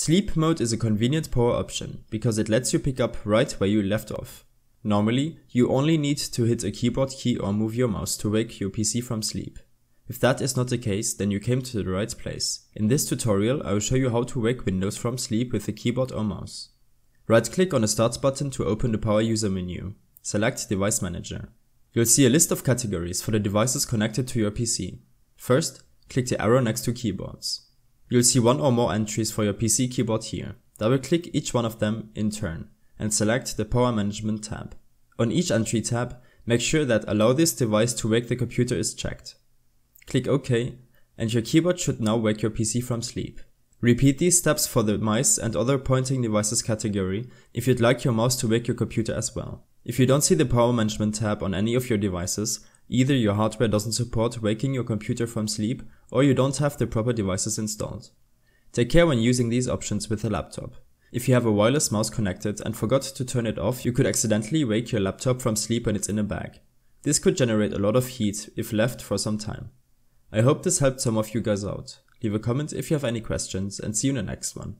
Sleep mode is a convenient power option because it lets you pick up right where you left off. Normally, you only need to hit a keyboard key or move your mouse to wake your PC from sleep. If that is not the case, then you came to the right place. In this tutorial, I will show you how to wake Windows from sleep with a keyboard or mouse. Right-click on the Start button to open the Power User menu. Select Device Manager. You'll see a list of categories for the devices connected to your PC. First, click the arrow next to keyboards. You'll see one or more entries for your PC keyboard here. Double click each one of them in turn and select the Power Management tab. On each entry tab, make sure that Allow this device to wake the computer is checked. Click OK and your keyboard should now wake your PC from sleep. Repeat these steps for the mice and other pointing devices category if you'd like your mouse to wake your computer as well. If you don't see the power management tab on any of your devices, either your hardware doesn't support waking your computer from sleep or you don't have the proper devices installed. Take care when using these options with a laptop. If you have a wireless mouse connected and forgot to turn it off, you could accidentally wake your laptop from sleep when it's in a bag. This could generate a lot of heat if left for some time. I hope this helped some of you guys out. Leave a comment if you have any questions and see you in the next one.